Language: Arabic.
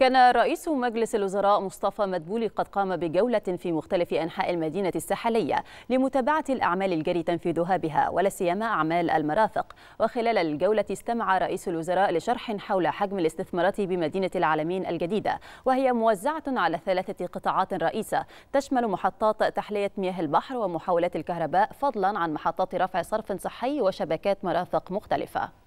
كان رئيس مجلس الوزراء مصطفى مدبولي قد قام بجولة في مختلف أنحاء المدينة الساحلية لمتابعة الأعمال الجري تنفيذها بها ولا سيما أعمال المرافق وخلال الجولة استمع رئيس الوزراء لشرح حول حجم الاستثمارات بمدينة العالمين الجديدة وهي موزعة على ثلاثة قطاعات رئيسة تشمل محطات تحلية مياه البحر ومحاولات الكهرباء فضلا عن محطات رفع صرف صحي وشبكات مرافق مختلفة